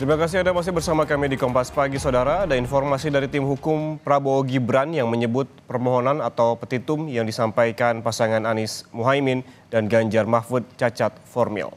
Terima kasih Anda masih bersama kami di Kompas Pagi, Saudara. Ada informasi dari tim hukum Prabowo Gibran yang menyebut permohonan atau petitum yang disampaikan pasangan Anies Muhaimin dan Ganjar Mahfud cacat formil.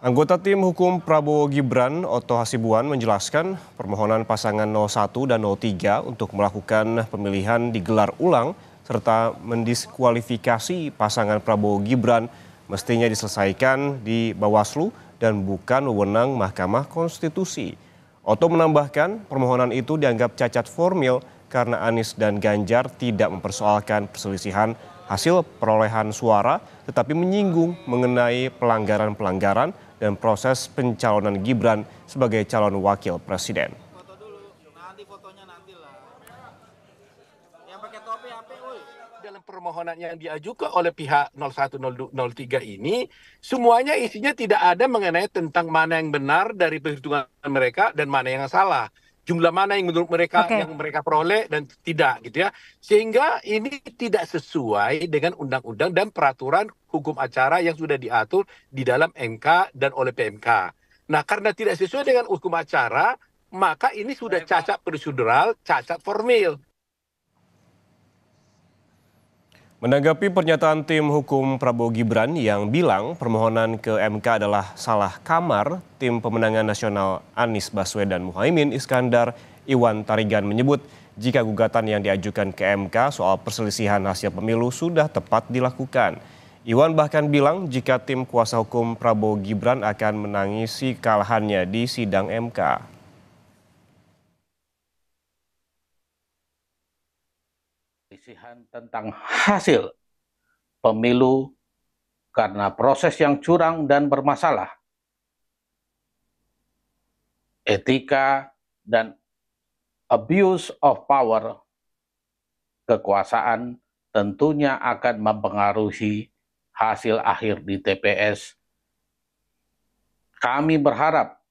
Anggota tim hukum Prabowo Gibran, Oto Hasibuan, menjelaskan permohonan pasangan 01 dan 03 untuk melakukan pemilihan digelar ulang serta mendiskualifikasi pasangan Prabowo Gibran mestinya diselesaikan di Bawaslu dan bukan wewenang Mahkamah Konstitusi. Oto menambahkan permohonan itu dianggap cacat formil karena Anies dan Ganjar tidak mempersoalkan perselisihan hasil perolehan suara tetapi menyinggung mengenai pelanggaran-pelanggaran dan proses pencalonan Gibran sebagai calon wakil presiden. Yang pakai topi apa, uy? Dalam permohonan yang diajukan oleh pihak 0103 ini, semuanya isinya tidak ada mengenai tentang mana yang benar dari perhitungan mereka dan mana yang salah. Jumlah mana yang menurut mereka okay. yang mereka peroleh dan tidak gitu ya. Sehingga ini tidak sesuai dengan undang-undang dan peraturan hukum acara yang sudah diatur di dalam MK dan oleh PMK. Nah, karena tidak sesuai dengan hukum acara, maka ini sudah cacat prosedural, cacat formil. Menanggapi pernyataan tim hukum Prabowo Gibran yang bilang permohonan ke MK adalah salah kamar, tim pemenangan nasional Anies Baswedan Muhaimin Iskandar Iwan Tarigan menyebut jika gugatan yang diajukan ke MK soal perselisihan hasil pemilu sudah tepat dilakukan. Iwan bahkan bilang jika tim kuasa hukum Prabowo Gibran akan menangisi kalahannya di sidang MK. perselisihan tentang hasil pemilu karena proses yang curang dan bermasalah, etika, dan abuse of power, kekuasaan tentunya akan mempengaruhi hasil akhir di TPS. Kami berharap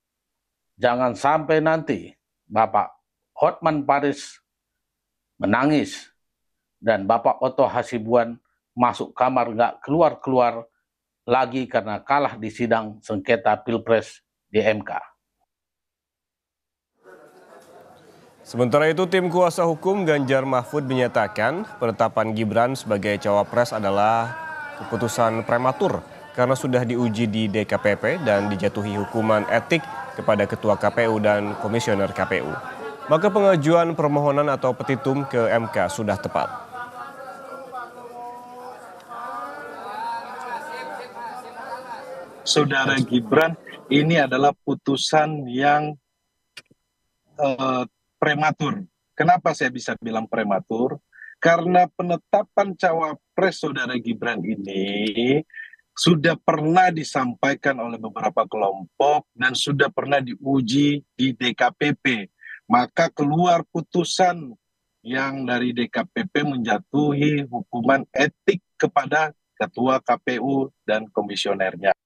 jangan sampai nanti Bapak Hotman Paris menangis dan Bapak Oto Hasibuan masuk kamar nggak keluar-keluar lagi karena kalah di sidang sengketa Pilpres di MK. Sementara itu, tim kuasa hukum Ganjar Mahfud menyatakan penetapan Gibran sebagai cawapres adalah keputusan prematur karena sudah diuji di DKPP dan dijatuhi hukuman etik kepada Ketua KPU dan Komisioner KPU. Maka pengajuan permohonan atau petitum ke MK sudah tepat. saudara Gibran ini adalah putusan yang uh, prematur. Kenapa saya bisa bilang prematur? Karena penetapan cawapres saudara Gibran ini sudah pernah disampaikan oleh beberapa kelompok dan sudah pernah diuji di DKPP. Maka keluar putusan yang dari DKPP menjatuhi hukuman etik kepada ketua KPU dan komisionernya.